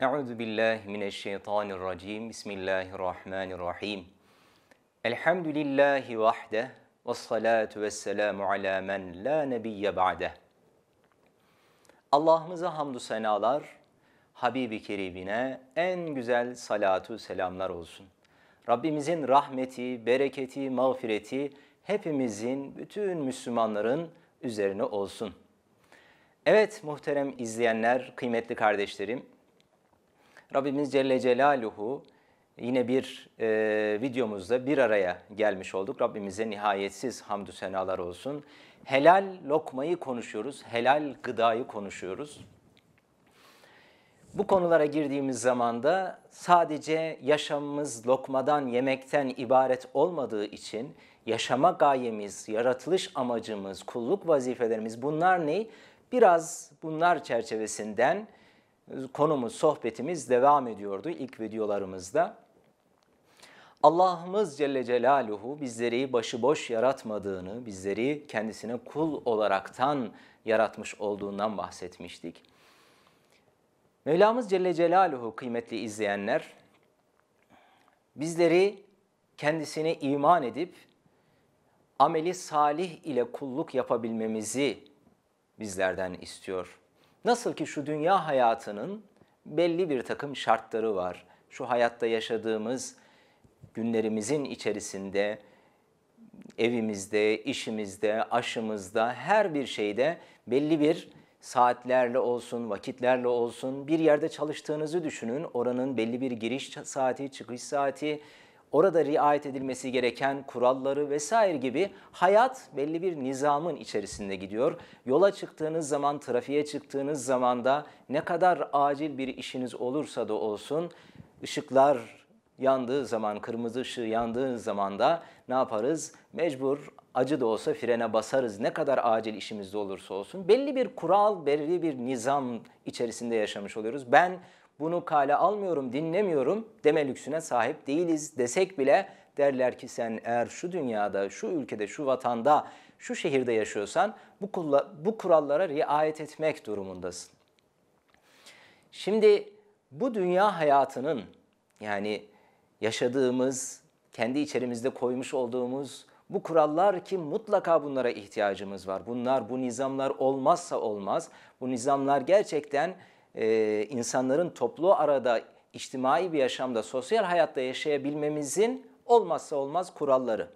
Euzu billahi mineşşeytanirracim. Bismillahirrahmanirrahim. Elhamdülillahi vahde ve salatu ve selamu ala men la nebiyye ba'de. Allah'ımıza hamdü senalar, Habibi Kerim'ine en güzel salatu selamlar olsun. Rabbimizin rahmeti, bereketi, mağfireti hepimizin, bütün Müslümanların üzerine olsun. Evet muhterem izleyenler, kıymetli kardeşlerim, Rabbimiz Celle Celaluhu yine bir e, videomuzda bir araya gelmiş olduk. Rabbimize nihayetsiz hamdü senalar olsun. Helal lokmayı konuşuyoruz, helal gıdayı konuşuyoruz. Bu konulara girdiğimiz zaman da sadece yaşamımız lokmadan, yemekten ibaret olmadığı için yaşama gayemiz, yaratılış amacımız, kulluk vazifelerimiz bunlar ne? Biraz bunlar çerçevesinden konumuz, sohbetimiz devam ediyordu ilk videolarımızda. Allah'ımız Celle Celaluhu bizleri başıboş yaratmadığını, bizleri kendisine kul olaraktan yaratmış olduğundan bahsetmiştik. Mevlamız Celle Celaluhu kıymetli izleyenler, bizleri kendisine iman edip ameli salih ile kulluk yapabilmemizi bizlerden istiyor. Nasıl ki şu dünya hayatının belli bir takım şartları var. Şu hayatta yaşadığımız günlerimizin içerisinde evimizde, işimizde, aşımızda, her bir şeyde belli bir saatlerle olsun, vakitlerle olsun bir yerde çalıştığınızı düşünün. Oranın belli bir giriş saati, çıkış saati, orada riayet edilmesi gereken kuralları vesaire gibi hayat belli bir nizamın içerisinde gidiyor. Yola çıktığınız zaman, trafiğe çıktığınız zaman da ne kadar acil bir işiniz olursa da olsun ışıklar yandığı zaman, kırmızı ışığı yandığı zaman da ne yaparız? Mecbur acı da olsa frene basarız. Ne kadar acil işimizde olursa olsun. Belli bir kural, belli bir nizam içerisinde yaşamış oluyoruz. Ben bunu kale almıyorum, dinlemiyorum deme lüksüne sahip değiliz desek bile derler ki sen eğer şu dünyada, şu ülkede, şu vatanda, şu şehirde yaşıyorsan bu, kulla, bu kurallara riayet etmek durumundasın. Şimdi bu dünya hayatının yani yaşadığımız, kendi içerimizde koymuş olduğumuz bu kurallar ki mutlaka bunlara ihtiyacımız var. Bunlar, bu nizamlar olmazsa olmaz. Bu nizamlar gerçekten e, insanların toplu arada, içtimai bir yaşamda, sosyal hayatta yaşayabilmemizin olmazsa olmaz kuralları.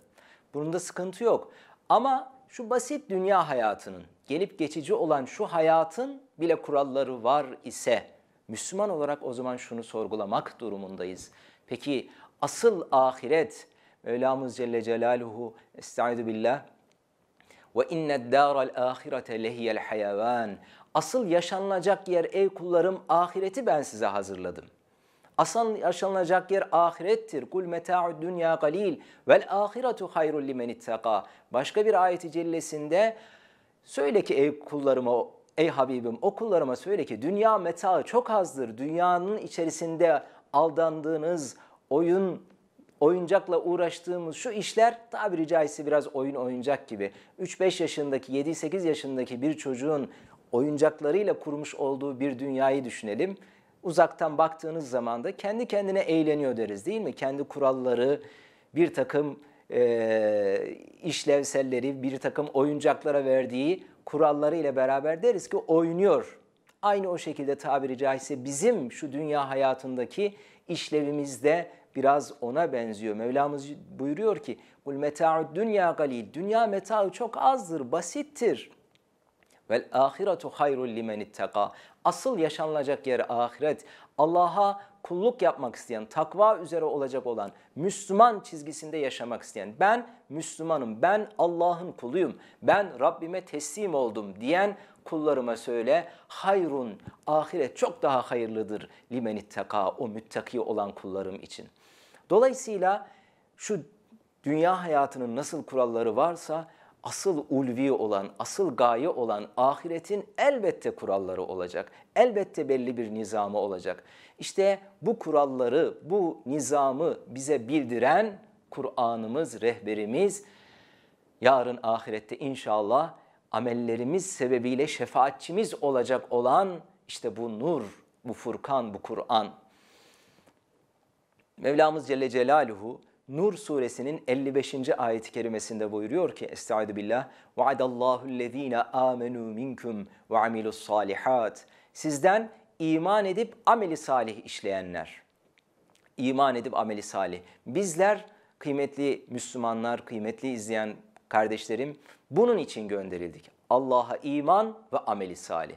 Bunda sıkıntı yok. Ama şu basit dünya hayatının, gelip geçici olan şu hayatın bile kuralları var ise Müslüman olarak o zaman şunu sorgulamak durumundayız. Peki asıl ahiret Mevlamız Celle Celaluhu Estaizu Billah ve inned daral ahirete lehiyel hayavan. Asıl yaşanılacak yer ey kullarım ahireti ben size hazırladım. Asıl yaşanılacak yer ahirettir. Kul meta'u dünya galil vel ahiretu hayrul limen ittaka. Başka bir ayeti cellesinde söyle ki ey kullarıma ey Habibim o kullarıma söyle ki dünya meta çok azdır. Dünyanın içerisinde aldandığınız oyun oyuncakla uğraştığımız şu işler tabiri caizse biraz oyun oyuncak gibi. 3-5 yaşındaki, 7-8 yaşındaki bir çocuğun oyuncaklarıyla kurmuş olduğu bir dünyayı düşünelim. Uzaktan baktığınız zaman da kendi kendine eğleniyor deriz değil mi? Kendi kuralları, bir takım e, işlevselleri, bir takım oyuncaklara verdiği kuralları ile beraber deriz ki oynuyor. Aynı o şekilde tabiri caizse bizim şu dünya hayatındaki işlevimizde biraz ona benziyor. Mevlamız buyuruyor ki "Kul meta'ud dünya galil." Dünya metaı çok azdır, basittir. Vel ahiretu hayrul limen ittaka. Asıl yaşanılacak yer ahiret. Allah'a kulluk yapmak isteyen, takva üzere olacak olan, Müslüman çizgisinde yaşamak isteyen, ben Müslümanım, ben Allah'ın kuluyum, ben Rabbime teslim oldum diyen kullarıma söyle, hayrun, ahiret çok daha hayırlıdır limen ittaka, o müttaki olan kullarım için.'' Dolayısıyla şu dünya hayatının nasıl kuralları varsa asıl ulvi olan, asıl gaye olan ahiretin elbette kuralları olacak. Elbette belli bir nizamı olacak. İşte bu kuralları, bu nizamı bize bildiren Kur'an'ımız, rehberimiz yarın ahirette inşallah amellerimiz sebebiyle şefaatçimiz olacak olan işte bu nur, bu Furkan, bu Kur'an. Mevlamız Celle Celaluhu Nur suresinin 55. ayet-i kerimesinde buyuruyor ki Estaizu billah وَعَدَ الَّذ۪ينَ آمَنُوا مِنْكُمْ amilus salihat, Sizden iman edip ameli salih işleyenler. İman edip ameli salih. Bizler kıymetli Müslümanlar, kıymetli izleyen kardeşlerim bunun için gönderildik. Allah'a iman ve ameli salih.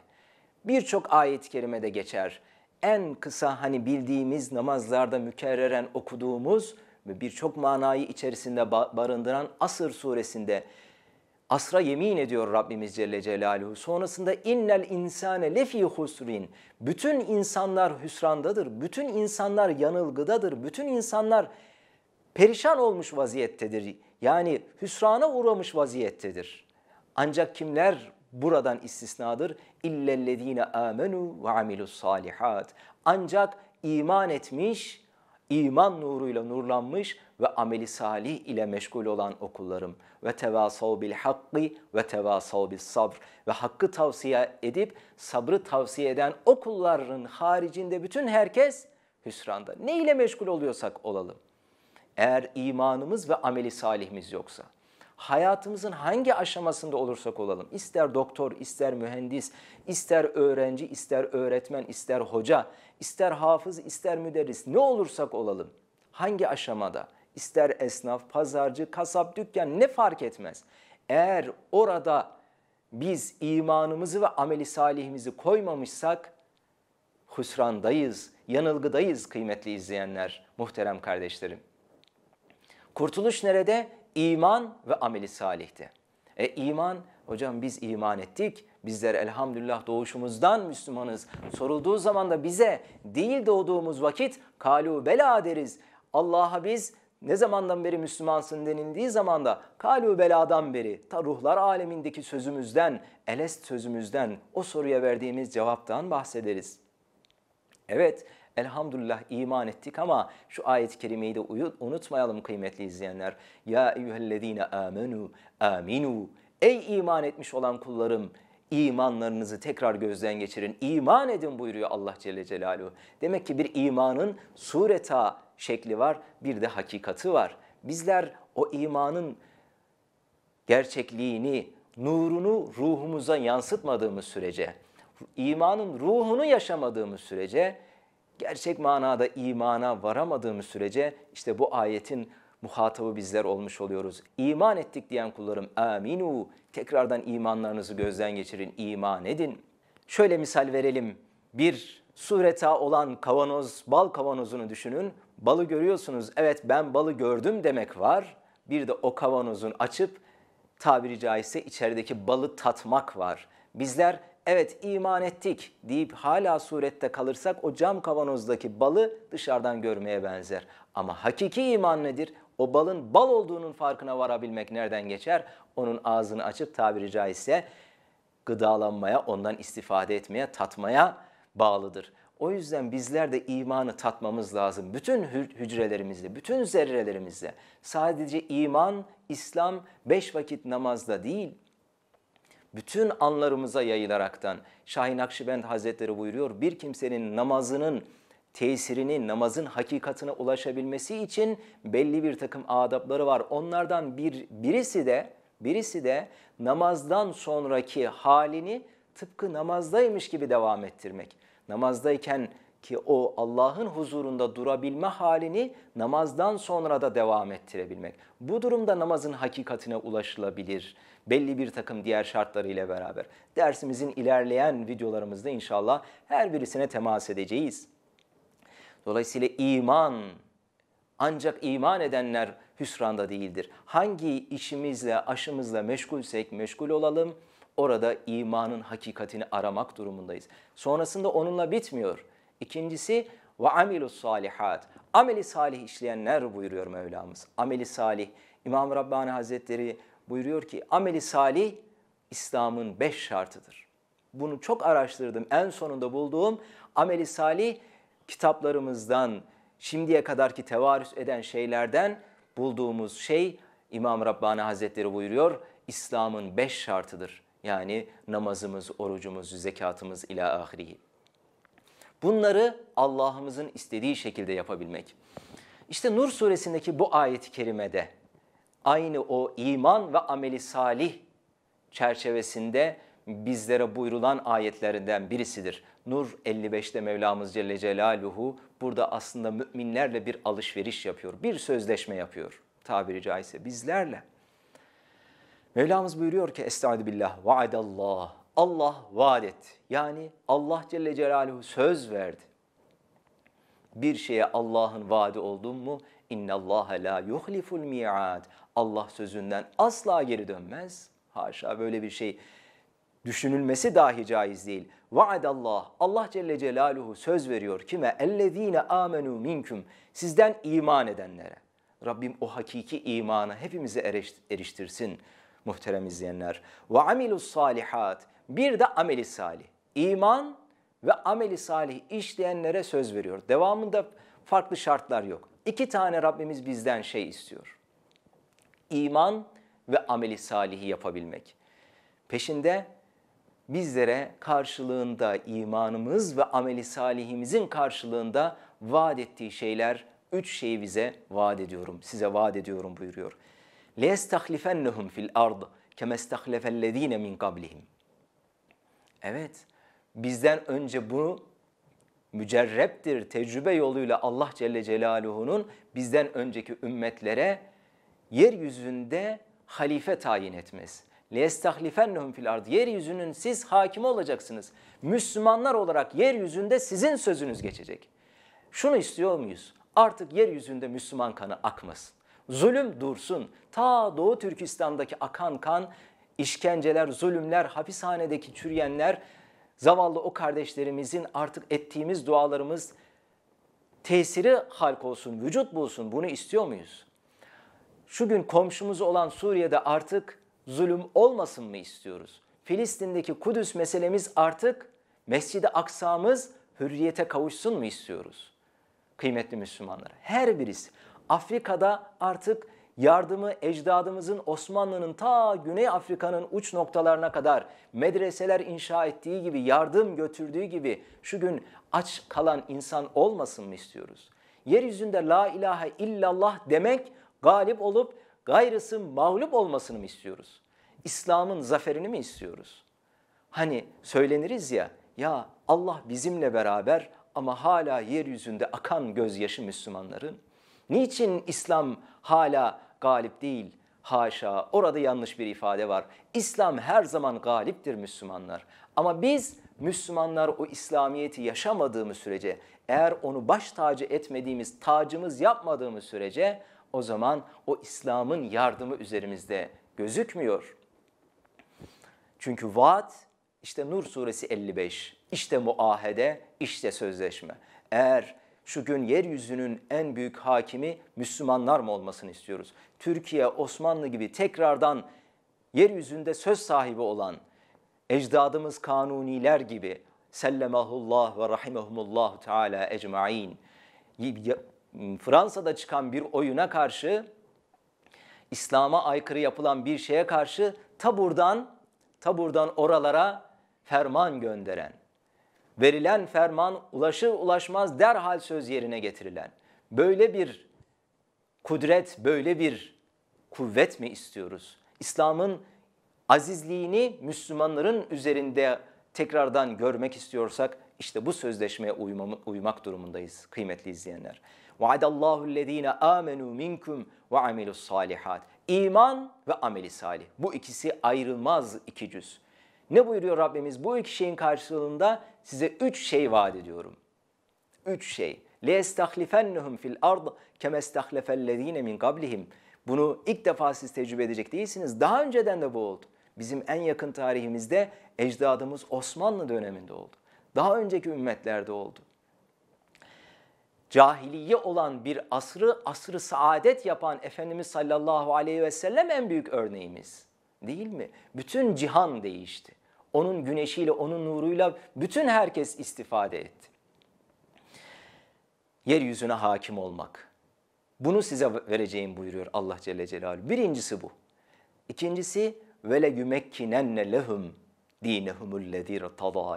Birçok ayet-i kerimede geçer en kısa hani bildiğimiz namazlarda mükerreren okuduğumuz ve birçok manayı içerisinde barındıran Asır suresinde asra yemin ediyor Rabbimiz Celle Celaluhu. Sonrasında innel insane lefi husrin. Bütün insanlar hüsrandadır. Bütün insanlar yanılgıdadır. Bütün insanlar perişan olmuş vaziyettedir. Yani hüsrana uğramış vaziyettedir. Ancak kimler buradan istisnadır. İllellezine amenu ve amilus salihat. Ancak iman etmiş, iman nuruyla nurlanmış ve ameli salih ile meşgul olan okullarım ve tevasav bil hakkı ve tevasav bil sabr ve hakkı tavsiye edip sabrı tavsiye eden okulların haricinde bütün herkes hüsranda. Ne ile meşgul oluyorsak olalım. Eğer imanımız ve ameli salihimiz yoksa hayatımızın hangi aşamasında olursak olalım, ister doktor, ister mühendis, ister öğrenci, ister öğretmen, ister hoca, ister hafız, ister müderris, ne olursak olalım, hangi aşamada, ister esnaf, pazarcı, kasap, dükkan ne fark etmez. Eğer orada biz imanımızı ve ameli salihimizi koymamışsak hüsrandayız, yanılgıdayız kıymetli izleyenler, muhterem kardeşlerim. Kurtuluş nerede? iman ve ameli salihti. E iman, hocam biz iman ettik. Bizler elhamdülillah doğuşumuzdan Müslümanız. Sorulduğu zaman da bize değil doğduğumuz vakit kalu bela deriz. Allah'a biz ne zamandan beri Müslümansın denildiği zaman da kalu beladan beri ta ruhlar alemindeki sözümüzden, elest sözümüzden o soruya verdiğimiz cevaptan bahsederiz. Evet, Elhamdülillah iman ettik ama şu ayet-i kerimeyi de unutmayalım kıymetli izleyenler. Ya eyyühellezine amenu aminu. Ey iman etmiş olan kullarım imanlarınızı tekrar gözden geçirin. İman edin buyuruyor Allah Celle Celaluhu. Demek ki bir imanın sureta şekli var bir de hakikati var. Bizler o imanın gerçekliğini, nurunu ruhumuza yansıtmadığımız sürece, imanın ruhunu yaşamadığımız sürece gerçek manada imana varamadığımız sürece işte bu ayetin muhatabı bizler olmuş oluyoruz. İman ettik diyen kullarım aminu tekrardan imanlarınızı gözden geçirin, iman edin. Şöyle misal verelim. Bir sureta olan kavanoz, bal kavanozunu düşünün. Balı görüyorsunuz. Evet ben balı gördüm demek var. Bir de o kavanozun açıp tabiri caizse içerideki balı tatmak var. Bizler evet iman ettik deyip hala surette kalırsak o cam kavanozdaki balı dışarıdan görmeye benzer. Ama hakiki iman nedir? O balın bal olduğunun farkına varabilmek nereden geçer? Onun ağzını açıp tabiri caizse gıdalanmaya, ondan istifade etmeye, tatmaya bağlıdır. O yüzden bizler de imanı tatmamız lazım. Bütün hücrelerimizle, bütün zerrelerimizde. Sadece iman, İslam, beş vakit namazda değil, bütün anlarımıza yayılaraktan Şahin Akşibend Hazretleri buyuruyor bir kimsenin namazının tesirini, namazın hakikatine ulaşabilmesi için belli bir takım adapları var. Onlardan bir birisi de birisi de namazdan sonraki halini tıpkı namazdaymış gibi devam ettirmek. Namazdayken ki o Allah'ın huzurunda durabilme halini namazdan sonra da devam ettirebilmek. Bu durumda namazın hakikatine ulaşılabilir belli bir takım diğer şartlarıyla beraber. Dersimizin ilerleyen videolarımızda inşallah her birisine temas edeceğiz. Dolayısıyla iman ancak iman edenler hüsranda değildir. Hangi işimizle, aşımızla meşgulsek meşgul olalım. Orada imanın hakikatini aramak durumundayız. Sonrasında onunla bitmiyor. İkincisi ve amilus salihat. Ameli salih işleyenler buyuruyor Mevlamız. Ameli salih. İmam Rabbani Hazretleri buyuruyor ki ameli salih İslam'ın beş şartıdır. Bunu çok araştırdım. En sonunda bulduğum ameli salih kitaplarımızdan şimdiye kadarki tevarüs eden şeylerden bulduğumuz şey İmam Rabbani Hazretleri buyuruyor İslam'ın beş şartıdır. Yani namazımız, orucumuz, zekatımız ila ahirihi. Bunları Allah'ımızın istediği şekilde yapabilmek. İşte Nur suresindeki bu ayet-i kerimede aynı o iman ve ameli salih çerçevesinde bizlere buyrulan ayetlerinden birisidir. Nur 55'te Mevlamız Celle Celaluhu burada aslında müminlerle bir alışveriş yapıyor. Bir sözleşme yapıyor tabiri caizse bizlerle. Mevlamız buyuruyor ki Estaizu billah vaadallah Allah vaat etti. Yani Allah Celle Celaluhu söz verdi. Bir şeye Allah'ın vaadi oldun mu? İnna Allah la yuhliful mi'ad. Allah sözünden asla geri dönmez. Haşa böyle bir şey düşünülmesi dahi caiz değil. vaad Allah Celle Celaluhu söz veriyor kime? Ellezine amenu minkum. Sizden iman edenlere. Rabbim o hakiki imana hepimizi eriştirsin muhterem izleyenler. Ve amilus salihat bir de ameli salih. İman ve ameli salih işleyenlere söz veriyor. Devamında farklı şartlar yok. İki tane Rabbimiz bizden şey istiyor. İman ve ameli salihi yapabilmek. Peşinde bizlere karşılığında imanımız ve ameli salihimizin karşılığında vaat ettiği şeyler üç şeyi bize vaat ediyorum, size vaat ediyorum buyuruyor. لَيَسْتَخْلِفَنَّهُمْ فِي الْأَرْضِ كَمَسْتَخْلَفَ الَّذ۪ينَ مِنْ قَبْلِهِمْ Evet, bizden önce bu mücerreptir, tecrübe yoluyla Allah Celle Celaluhu'nun bizden önceki ümmetlere yeryüzünde halife tayin etmesi. لَيَسْتَخْلِفَنَّهُمْ fil الْاَرْضِ Yeryüzünün siz hakimi olacaksınız. Müslümanlar olarak yeryüzünde sizin sözünüz geçecek. Şunu istiyor muyuz? Artık yeryüzünde Müslüman kanı akmasın. Zulüm dursun. Ta Doğu Türkistan'daki akan kan işkenceler, zulümler, hapishanedeki çürüyenler, zavallı o kardeşlerimizin artık ettiğimiz dualarımız tesiri halk olsun, vücut bulsun. Bunu istiyor muyuz? Şu gün komşumuz olan Suriye'de artık zulüm olmasın mı istiyoruz? Filistin'deki Kudüs meselemiz artık Mescid-i Aksa'mız hürriyete kavuşsun mu istiyoruz? Kıymetli Müslümanlar, her birisi Afrika'da artık yardımı ecdadımızın Osmanlı'nın ta Güney Afrika'nın uç noktalarına kadar medreseler inşa ettiği gibi, yardım götürdüğü gibi şu gün aç kalan insan olmasın mı istiyoruz? Yeryüzünde la ilahe illallah demek galip olup gayrısı mağlup olmasını mı istiyoruz? İslam'ın zaferini mi istiyoruz? Hani söyleniriz ya, ya Allah bizimle beraber ama hala yeryüzünde akan gözyaşı Müslümanların Niçin İslam hala galip değil? Haşa orada yanlış bir ifade var. İslam her zaman galiptir Müslümanlar. Ama biz Müslümanlar o İslamiyet'i yaşamadığımız sürece, eğer onu baş tacı etmediğimiz, tacımız yapmadığımız sürece o zaman o İslam'ın yardımı üzerimizde gözükmüyor. Çünkü vaat işte Nur suresi 55, işte muahede, işte sözleşme. Eğer şu gün yeryüzünün en büyük hakimi Müslümanlar mı olmasını istiyoruz? Türkiye, Osmanlı gibi tekrardan yeryüzünde söz sahibi olan ecdadımız kanuniler gibi sellemahullah ve rahimahumullah teala ecmain Fransa'da çıkan bir oyuna karşı İslam'a aykırı yapılan bir şeye karşı taburdan taburdan oralara ferman gönderen verilen ferman ulaşır ulaşmaz derhal söz yerine getirilen. Böyle bir kudret, böyle bir kuvvet mi istiyoruz? İslam'ın azizliğini Müslümanların üzerinde tekrardan görmek istiyorsak işte bu sözleşmeye uymam, uymak durumundayız kıymetli izleyenler. Vaadallahu allazina amenu minkum ve amilus salihat. İman ve ameli salih. Bu ikisi ayrılmaz iki cüz. Ne buyuruyor Rabbimiz? Bu iki şeyin karşılığında size üç şey vaat ediyorum. Üç şey. لَيَسْتَخْلِفَنَّهُمْ فِي الْاَرْضِ كَمَسْتَخْلَفَ الَّذ۪ينَ مِنْ قَبْلِهِمْ Bunu ilk defa siz tecrübe edecek değilsiniz. Daha önceden de bu oldu. Bizim en yakın tarihimizde ecdadımız Osmanlı döneminde oldu. Daha önceki ümmetlerde oldu cahiliye olan bir asrı asrı saadet yapan Efendimiz sallallahu aleyhi ve sellem en büyük örneğimiz değil mi? Bütün cihan değişti. Onun güneşiyle, onun nuruyla bütün herkes istifade etti. Yeryüzüne hakim olmak. Bunu size vereceğim buyuruyor Allah Celle Celaluhu. Birincisi bu. İkincisi vele yumekkinen lehum dinehumul lezî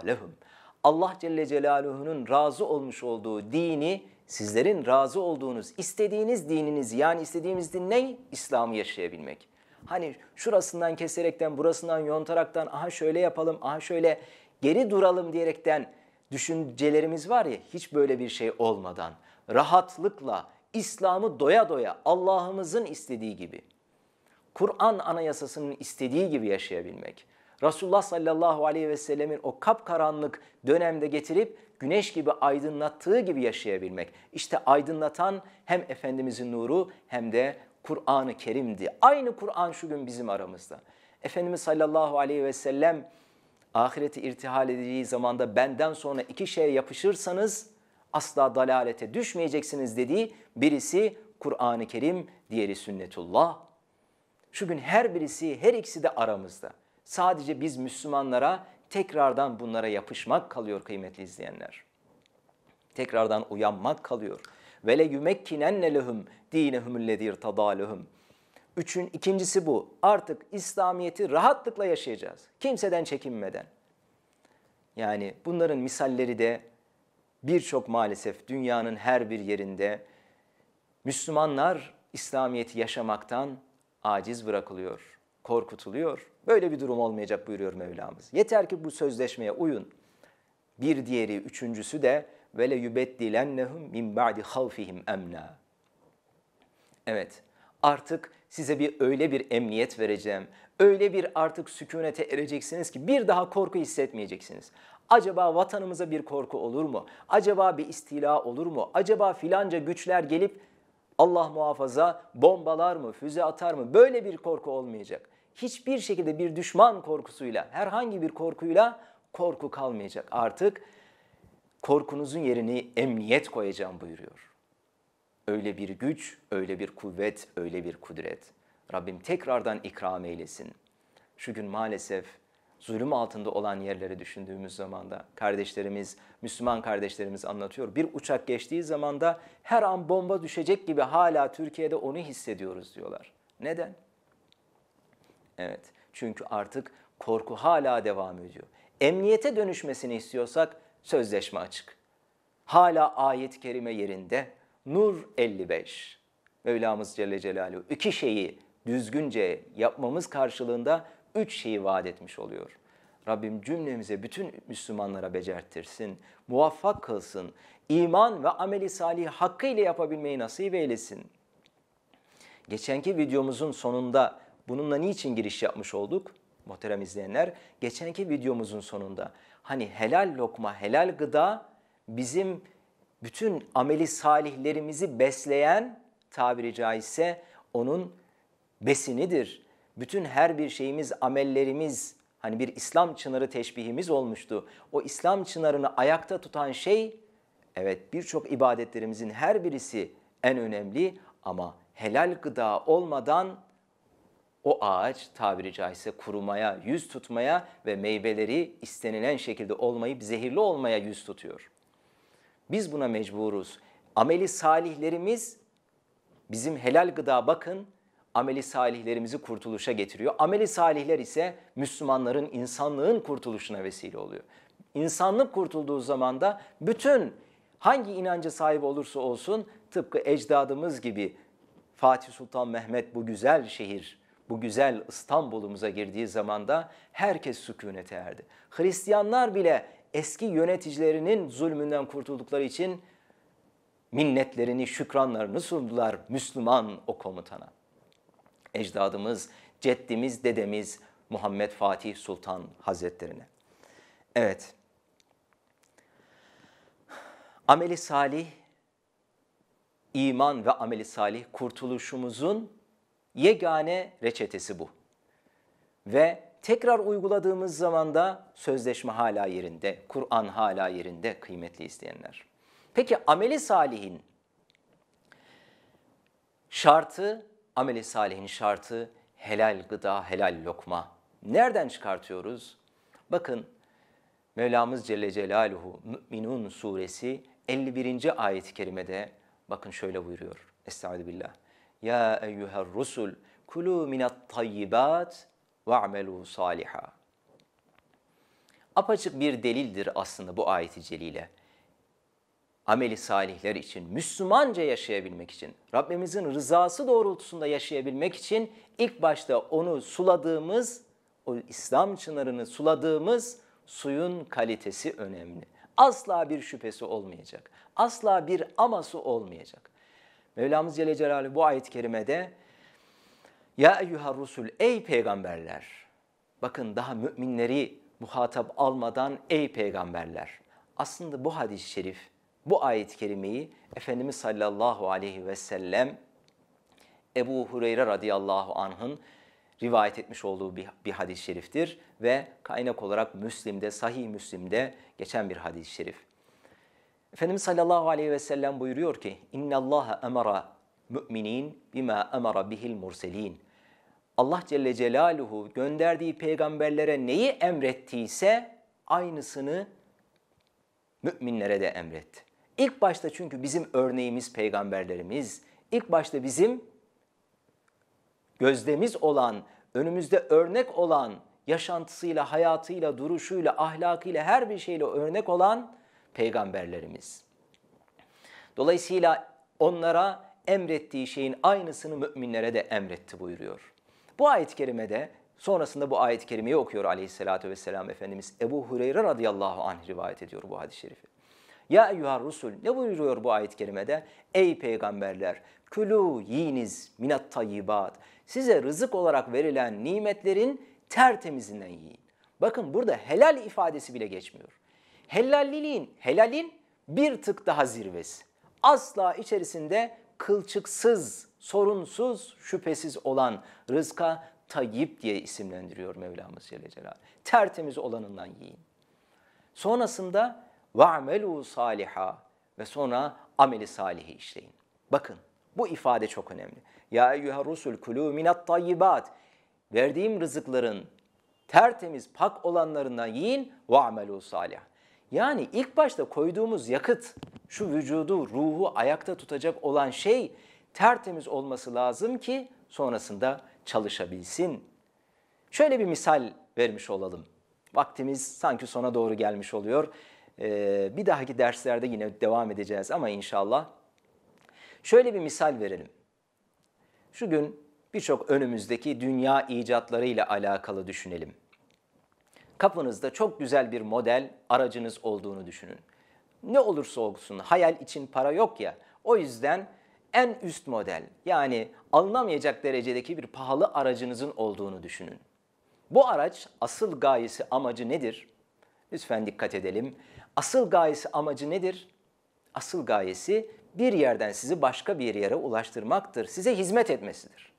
lehum. Allah Celle Celaluhu'nun razı olmuş olduğu dini sizlerin razı olduğunuz, istediğiniz dininiz yani istediğimiz din ne? İslam'ı yaşayabilmek. Hani şurasından keserekten, burasından yontaraktan, aha şöyle yapalım, aha şöyle geri duralım diyerekten düşüncelerimiz var ya hiç böyle bir şey olmadan rahatlıkla İslam'ı doya doya Allah'ımızın istediği gibi Kur'an anayasasının istediği gibi yaşayabilmek. Resulullah sallallahu aleyhi ve sellemin o kapkaranlık dönemde getirip güneş gibi aydınlattığı gibi yaşayabilmek. İşte aydınlatan hem Efendimizin nuru hem de Kur'an-ı Kerim'di. Aynı Kur'an şu gün bizim aramızda. Efendimiz sallallahu aleyhi ve sellem ahireti irtihal edeceği zamanda benden sonra iki şeye yapışırsanız asla dalalete düşmeyeceksiniz dediği birisi Kur'an-ı Kerim, diğeri sünnetullah. Şu gün her birisi, her ikisi de aramızda. Sadece biz Müslümanlara tekrardan bunlara yapışmak kalıyor kıymetli izleyenler. Tekrardan uyanmak kalıyor. Ve le yümekkinenne lehum dinehumüllezî tadaluhum. Üçün ikincisi bu. Artık İslamiyet'i rahatlıkla yaşayacağız. Kimseden çekinmeden. Yani bunların misalleri de birçok maalesef dünyanın her bir yerinde Müslümanlar İslamiyet'i yaşamaktan aciz bırakılıyor, korkutuluyor. Böyle bir durum olmayacak buyuruyor Mevlamız. Yeter ki bu sözleşmeye uyun. Bir diğeri, üçüncüsü de ve le yubeddilennehum min ba'di havfihim emna. Evet, artık size bir öyle bir emniyet vereceğim. Öyle bir artık sükunete ereceksiniz ki bir daha korku hissetmeyeceksiniz. Acaba vatanımıza bir korku olur mu? Acaba bir istila olur mu? Acaba filanca güçler gelip Allah muhafaza bombalar mı, füze atar mı? Böyle bir korku olmayacak. Hiçbir şekilde bir düşman korkusuyla, herhangi bir korkuyla korku kalmayacak. Artık korkunuzun yerini emniyet koyacağım buyuruyor. Öyle bir güç, öyle bir kuvvet, öyle bir kudret. Rabbim tekrardan ikram eylesin. Şu gün maalesef zulüm altında olan yerleri düşündüğümüz zaman da kardeşlerimiz, Müslüman kardeşlerimiz anlatıyor. Bir uçak geçtiği zaman da her an bomba düşecek gibi hala Türkiye'de onu hissediyoruz diyorlar. Neden? Evet çünkü artık korku hala devam ediyor. Emniyete dönüşmesini istiyorsak sözleşme açık. Hala ayet-i kerime yerinde Nur 55. Mevlamız Celle Celaluhu iki şeyi düzgünce yapmamız karşılığında üç şeyi vaat etmiş oluyor. Rabbim cümlemize bütün Müslümanlara becertirsin, muvaffak kılsın, iman ve ameli salih hakkıyla yapabilmeyi nasip eylesin. Geçenki videomuzun sonunda bununla niçin giriş yapmış olduk? Muhterem izleyenler, geçenki videomuzun sonunda Hani helal lokma, helal gıda bizim bütün ameli salihlerimizi besleyen tabiri caizse onun besinidir. Bütün her bir şeyimiz, amellerimiz hani bir İslam çınarı teşbihimiz olmuştu. O İslam çınarını ayakta tutan şey evet birçok ibadetlerimizin her birisi en önemli ama helal gıda olmadan o ağaç tabiri caizse kurumaya, yüz tutmaya ve meyveleri istenilen şekilde olmayıp zehirli olmaya yüz tutuyor. Biz buna mecburuz. Ameli salihlerimiz bizim helal gıda bakın ameli salihlerimizi kurtuluşa getiriyor. Ameli salihler ise Müslümanların insanlığın kurtuluşuna vesile oluyor. İnsanlık kurtulduğu zaman da bütün hangi inanca sahip olursa olsun tıpkı ecdadımız gibi Fatih Sultan Mehmet bu güzel şehir bu güzel İstanbul'umuza girdiği zaman da herkes sükunete erdi. Hristiyanlar bile eski yöneticilerinin zulmünden kurtuldukları için minnetlerini, şükranlarını sundular Müslüman o komutana. Ecdadımız, ceddimiz, dedemiz Muhammed Fatih Sultan Hazretlerine. Evet. Ameli salih, iman ve ameli salih kurtuluşumuzun yegane reçetesi bu. Ve tekrar uyguladığımız zaman da sözleşme hala yerinde, Kur'an hala yerinde kıymetli isteyenler. Peki ameli salihin şartı, ameli salihin şartı helal gıda, helal lokma. Nereden çıkartıyoruz? Bakın Mevlamız Celle Celaluhu Müminun suresi 51. ayet-i kerimede bakın şöyle buyuruyor. Estağfirullah. Ya eyyuher rusul kulu minat tayyibat ve amelu saliha. Apaçık bir delildir aslında bu ayeti celile. Ameli salihler için, Müslümanca yaşayabilmek için, Rabbimizin rızası doğrultusunda yaşayabilmek için ilk başta onu suladığımız, o İslam çınarını suladığımız suyun kalitesi önemli. Asla bir şüphesi olmayacak. Asla bir aması olmayacak. Mevlamız Celle Celaluhu bu ayet-i kerimede Ya eyyuhar rusul ey peygamberler. Bakın daha müminleri muhatap almadan ey peygamberler. Aslında bu hadis-i şerif, bu ayet-i kerimeyi Efendimiz sallallahu aleyhi ve sellem Ebu Hureyre radıyallahu anh'ın rivayet etmiş olduğu bir, bir hadis-i şeriftir ve kaynak olarak Müslim'de, Sahih Müslim'de geçen bir hadis-i şerif. Efendimiz sallallahu aleyhi ve sellem buyuruyor ki اِنَّ اللّٰهَ اَمَرَ مُؤْمِنِينَ بِمَا اَمَرَ بِهِ الْمُرْسَل۪ينَ Allah Celle Celaluhu gönderdiği peygamberlere neyi emrettiyse aynısını müminlere de emretti. İlk başta çünkü bizim örneğimiz peygamberlerimiz, ilk başta bizim gözdemiz olan, önümüzde örnek olan, yaşantısıyla, hayatıyla, duruşuyla, ahlakıyla, her bir şeyle örnek olan peygamberlerimiz. Dolayısıyla onlara emrettiği şeyin aynısını müminlere de emretti buyuruyor. Bu ayet-i kerimede sonrasında bu ayet-i kerimeyi okuyor aleyhissalatü vesselam Efendimiz Ebu Hureyre radıyallahu anh rivayet ediyor bu hadis-i şerifi. Ya eyyuhar rusul ne buyuruyor bu ayet-i kerimede? Ey peygamberler külü yiyiniz minat tayyibat. Size rızık olarak verilen nimetlerin tertemizinden yiyin. Bakın burada helal ifadesi bile geçmiyor helalliliğin, helalin bir tık daha zirvesi. Asla içerisinde kılçıksız, sorunsuz, şüphesiz olan rızka tayyip diye isimlendiriyor Mevlamız Celle Celaluhu. Tertemiz olanından yiyin. Sonrasında va'melu saliha ve sonra ameli salihi işleyin. Bakın bu ifade çok önemli. Ya eyyühe rusul kulû minat tayyibat. Verdiğim rızıkların tertemiz pak olanlarından yiyin ve salihah. Yani ilk başta koyduğumuz yakıt, şu vücudu, ruhu ayakta tutacak olan şey tertemiz olması lazım ki sonrasında çalışabilsin. Şöyle bir misal vermiş olalım. Vaktimiz sanki sona doğru gelmiş oluyor. Ee, bir dahaki derslerde yine devam edeceğiz ama inşallah. Şöyle bir misal verelim. Şu gün birçok önümüzdeki dünya icatlarıyla alakalı düşünelim. Kafanızda çok güzel bir model aracınız olduğunu düşünün. Ne olursa olsun hayal için para yok ya. O yüzden en üst model yani alınamayacak derecedeki bir pahalı aracınızın olduğunu düşünün. Bu araç asıl gayesi amacı nedir? Lütfen dikkat edelim. Asıl gayesi amacı nedir? Asıl gayesi bir yerden sizi başka bir yere ulaştırmaktır. Size hizmet etmesidir.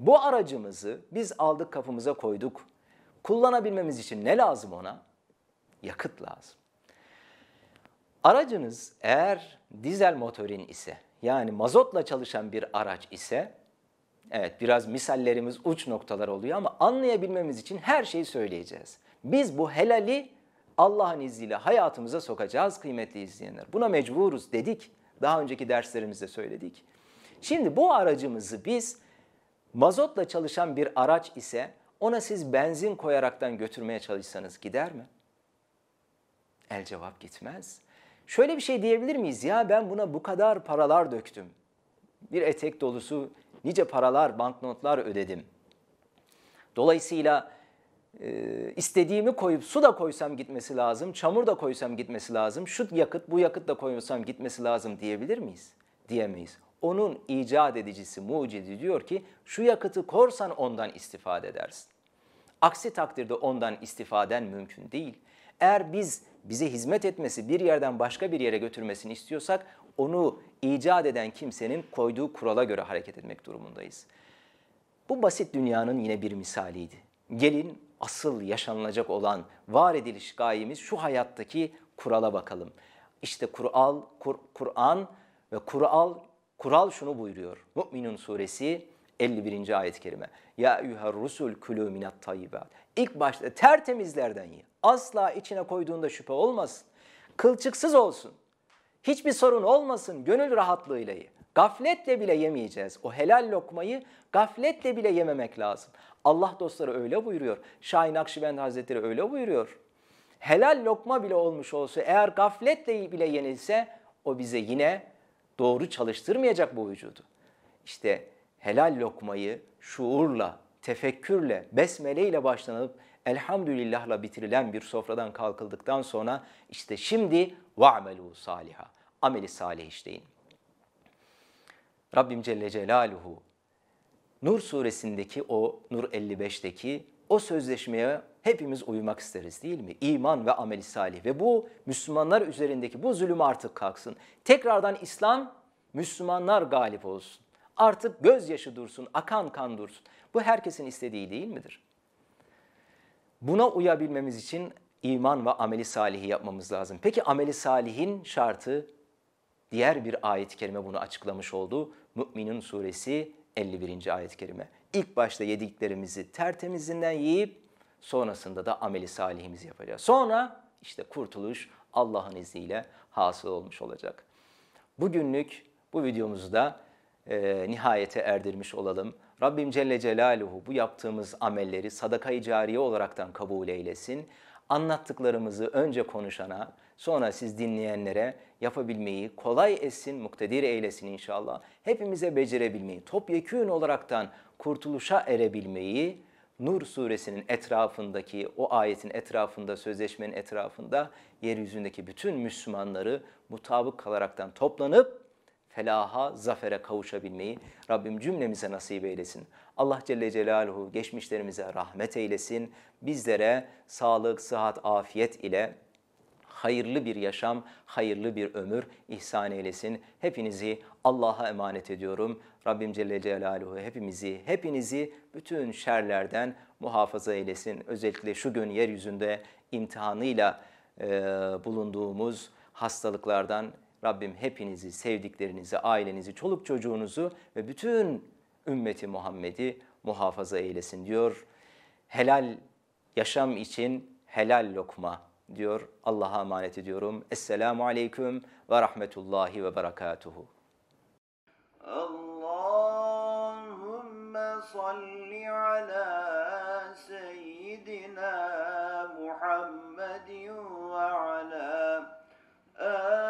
Bu aracımızı biz aldık kafamıza koyduk. Kullanabilmemiz için ne lazım ona? Yakıt lazım. Aracınız eğer dizel motorin ise yani mazotla çalışan bir araç ise evet biraz misallerimiz uç noktalar oluyor ama anlayabilmemiz için her şeyi söyleyeceğiz. Biz bu helali Allah'ın izniyle hayatımıza sokacağız kıymetli izleyenler. Buna mecburuz dedik. Daha önceki derslerimizde söyledik. Şimdi bu aracımızı biz mazotla çalışan bir araç ise ona siz benzin koyaraktan götürmeye çalışsanız gider mi? El cevap gitmez. Şöyle bir şey diyebilir miyiz? Ya ben buna bu kadar paralar döktüm. Bir etek dolusu nice paralar, banknotlar ödedim. Dolayısıyla e, istediğimi koyup su da koysam gitmesi lazım, çamur da koysam gitmesi lazım, şu yakıt bu yakıt da koysam gitmesi lazım diyebilir miyiz? Diyemeyiz. Onun icat edicisi, mucidi diyor ki şu yakıtı korsan ondan istifade edersin. Aksi takdirde ondan istifaden mümkün değil. Eğer biz bize hizmet etmesi bir yerden başka bir yere götürmesini istiyorsak onu icat eden kimsenin koyduğu kurala göre hareket etmek durumundayız. Bu basit dünyanın yine bir misaliydi. Gelin asıl yaşanılacak olan var ediliş gayemiz şu hayattaki kurala bakalım. İşte Kur'an Kur, Kur ve Kur'al Kural şunu buyuruyor. Müminun suresi 51. ayet-i kerime. Ya eyyuher rusul külü minat tayyibat. İlk başta tertemizlerden ye. Asla içine koyduğunda şüphe olmasın. Kılçıksız olsun. Hiçbir sorun olmasın. Gönül rahatlığıyla ye. Gafletle bile yemeyeceğiz. O helal lokmayı gafletle bile yememek lazım. Allah dostları öyle buyuruyor. Şahin Akşibend Hazretleri öyle buyuruyor. Helal lokma bile olmuş olsa eğer gafletle bile yenilse o bize yine Doğru çalıştırmayacak bu vücudu. İşte helal lokmayı şuurla, tefekkürle, besmeleyle başlanıp elhamdülillahla bitirilen bir sofradan kalkıldıktan sonra işte şimdi va'melu saliha. Ameli salih işleyin. Rabbim Celle Celaluhu Nur suresindeki o Nur 55'teki o sözleşmeye hepimiz uyumak isteriz değil mi? İman ve ameli salih ve bu Müslümanlar üzerindeki bu zulüm artık kalksın. Tekrardan İslam Müslümanlar galip olsun. Artık gözyaşı dursun, akan kan dursun. Bu herkesin istediği değil midir? Buna uyabilmemiz için iman ve ameli salihi yapmamız lazım. Peki ameli salihin şartı diğer bir ayet-i kerime bunu açıklamış oldu. Mü'minun suresi 51. ayet-i kerime. İlk başta yediklerimizi tertemizinden yiyip Sonrasında da ameli salihimizi yapacağız. Sonra işte kurtuluş Allah'ın izniyle hasıl olmuş olacak. Bugünlük bu videomuzu da e, nihayete erdirmiş olalım. Rabbim Celle Celaluhu bu yaptığımız amelleri sadakayı cariye olaraktan kabul eylesin. Anlattıklarımızı önce konuşana, sonra siz dinleyenlere yapabilmeyi kolay etsin, muktedir eylesin inşallah. Hepimize becerebilmeyi, topyekün olaraktan kurtuluşa erebilmeyi Nur suresinin etrafındaki, o ayetin etrafında, sözleşmenin etrafında yeryüzündeki bütün Müslümanları mutabık kalaraktan toplanıp felaha, zafere kavuşabilmeyi Rabbim cümlemize nasip eylesin. Allah Celle Celaluhu geçmişlerimize rahmet eylesin. Bizlere sağlık, sıhhat, afiyet ile hayırlı bir yaşam, hayırlı bir ömür ihsan eylesin. Hepinizi Allah'a emanet ediyorum. Rabbim Celle Celaluhu hepimizi, hepinizi bütün şerlerden muhafaza eylesin. Özellikle şu gün yeryüzünde imtihanıyla e, bulunduğumuz hastalıklardan Rabbim hepinizi, sevdiklerinizi, ailenizi, çoluk çocuğunuzu ve bütün ümmeti Muhammed'i muhafaza eylesin diyor. Helal yaşam için helal lokma diyor. Allah'a emanet ediyorum. Esselamu Aleyküm ve Rahmetullahi ve Berekatuhu. Allahümme salli ala seyyidina Muhammedin ve ala